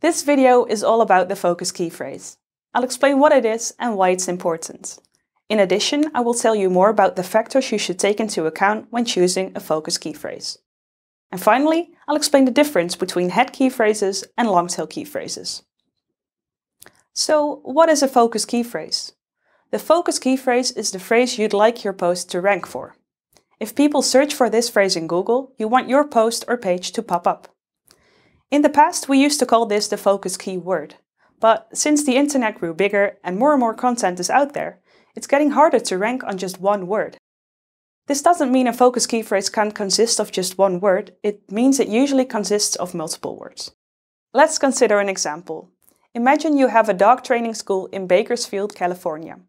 This video is all about the focus key phrase. I'll explain what it is and why it's important. In addition, I will tell you more about the factors you should take into account when choosing a focus key phrase. And finally, I'll explain the difference between head key phrases and long tail key phrases. So, what is a focus key phrase? The focus key phrase is the phrase you'd like your post to rank for. If people search for this phrase in Google, you want your post or page to pop up. In the past, we used to call this the focus keyword. But since the internet grew bigger and more and more content is out there, it's getting harder to rank on just one word. This doesn't mean a focus key phrase can't consist of just one word, it means it usually consists of multiple words. Let's consider an example. Imagine you have a dog training school in Bakersfield, California.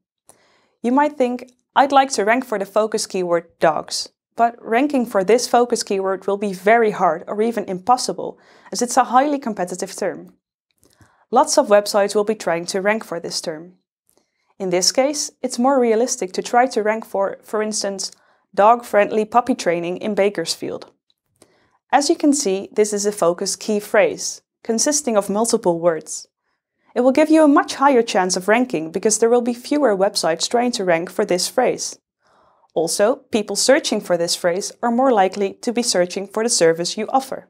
You might think, I'd like to rank for the focus keyword dogs. But ranking for this focus keyword will be very hard or even impossible, as it's a highly competitive term. Lots of websites will be trying to rank for this term. In this case, it's more realistic to try to rank for, for instance, dog-friendly puppy training in Bakersfield. As you can see, this is a focus key phrase, consisting of multiple words. It will give you a much higher chance of ranking because there will be fewer websites trying to rank for this phrase. Also, people searching for this phrase are more likely to be searching for the service you offer.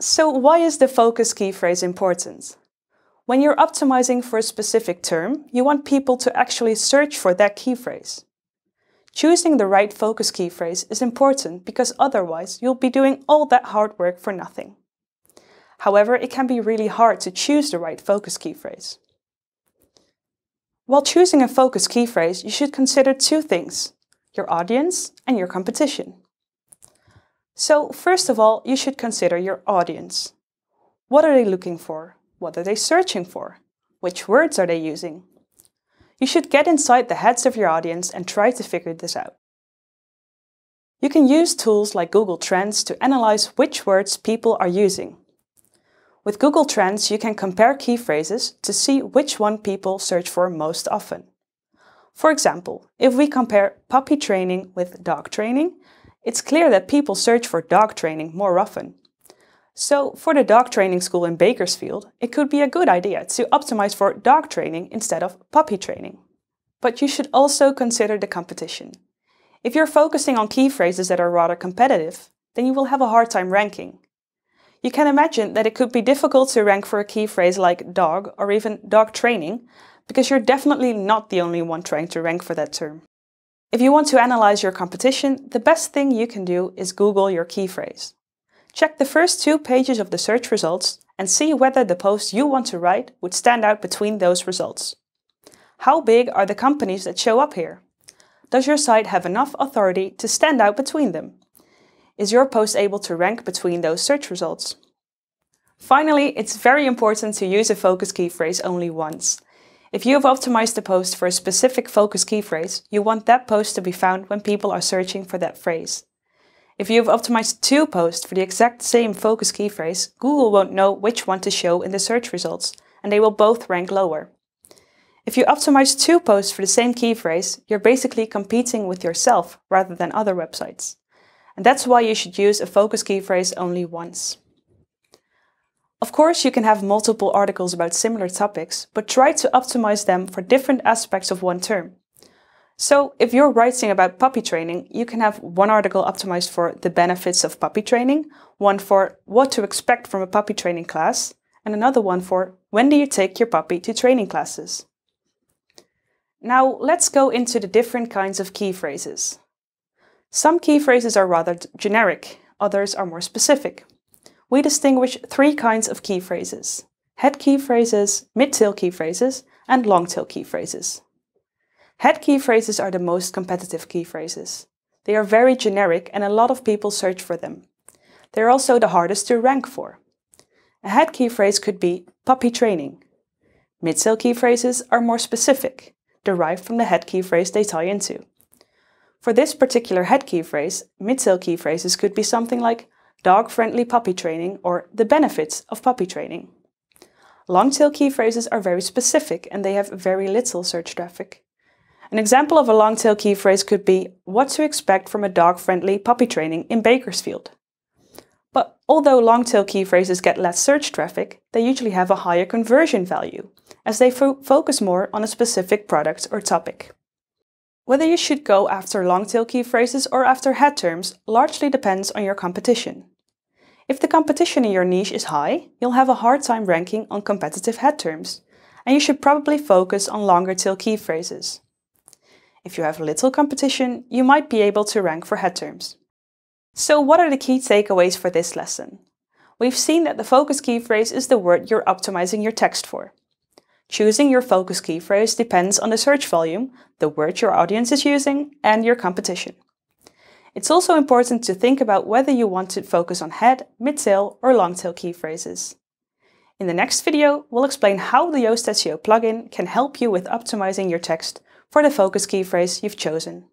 So why is the focus key phrase important? When you're optimizing for a specific term, you want people to actually search for that key phrase. Choosing the right focus key phrase is important because otherwise you'll be doing all that hard work for nothing. However, it can be really hard to choose the right focus key phrase. While choosing a focus key phrase, you should consider two things your audience, and your competition. So first of all, you should consider your audience. What are they looking for? What are they searching for? Which words are they using? You should get inside the heads of your audience and try to figure this out. You can use tools like Google Trends to analyze which words people are using. With Google Trends, you can compare key phrases to see which one people search for most often. For example, if we compare puppy training with dog training, it's clear that people search for dog training more often. So, for the dog training school in Bakersfield, it could be a good idea to optimize for dog training instead of puppy training. But you should also consider the competition. If you're focusing on key phrases that are rather competitive, then you will have a hard time ranking. You can imagine that it could be difficult to rank for a key phrase like dog or even dog training because you're definitely not the only one trying to rank for that term. If you want to analyze your competition, the best thing you can do is Google your key phrase. Check the first two pages of the search results and see whether the post you want to write would stand out between those results. How big are the companies that show up here? Does your site have enough authority to stand out between them? Is your post able to rank between those search results? Finally, it's very important to use a focus key phrase only once, if you have optimized a post for a specific focus key phrase, you want that post to be found when people are searching for that phrase. If you have optimized two posts for the exact same focus key phrase, Google won't know which one to show in the search results, and they will both rank lower. If you optimize two posts for the same key phrase, you're basically competing with yourself rather than other websites. And that's why you should use a focus key phrase only once. Of course, you can have multiple articles about similar topics, but try to optimize them for different aspects of one term. So if you're writing about puppy training, you can have one article optimized for the benefits of puppy training, one for what to expect from a puppy training class, and another one for when do you take your puppy to training classes. Now let's go into the different kinds of key phrases. Some key phrases are rather generic, others are more specific we distinguish three kinds of key phrases. Head key phrases, mid-tail key phrases, and long-tail key phrases. Head key phrases are the most competitive key phrases. They are very generic and a lot of people search for them. They're also the hardest to rank for. A head key phrase could be puppy training. Mid-tail key phrases are more specific, derived from the head key phrase they tie into. For this particular head key phrase, mid-tail key phrases could be something like dog friendly puppy training, or the benefits of puppy training. Long tail key phrases are very specific and they have very little search traffic. An example of a long tail key phrase could be what to expect from a dog friendly puppy training in Bakersfield. But although long tail key phrases get less search traffic, they usually have a higher conversion value, as they fo focus more on a specific product or topic. Whether you should go after long tail key phrases or after head terms largely depends on your competition. If the competition in your niche is high, you'll have a hard time ranking on competitive head terms, and you should probably focus on longer tail key phrases. If you have little competition, you might be able to rank for head terms. So what are the key takeaways for this lesson? We've seen that the focus key phrase is the word you're optimizing your text for. Choosing your focus key phrase depends on the search volume, the word your audience is using, and your competition. It's also important to think about whether you want to focus on head, mid-tail, or long key phrases. In the next video, we'll explain how the Yoast SEO plugin can help you with optimizing your text for the focus key phrase you've chosen.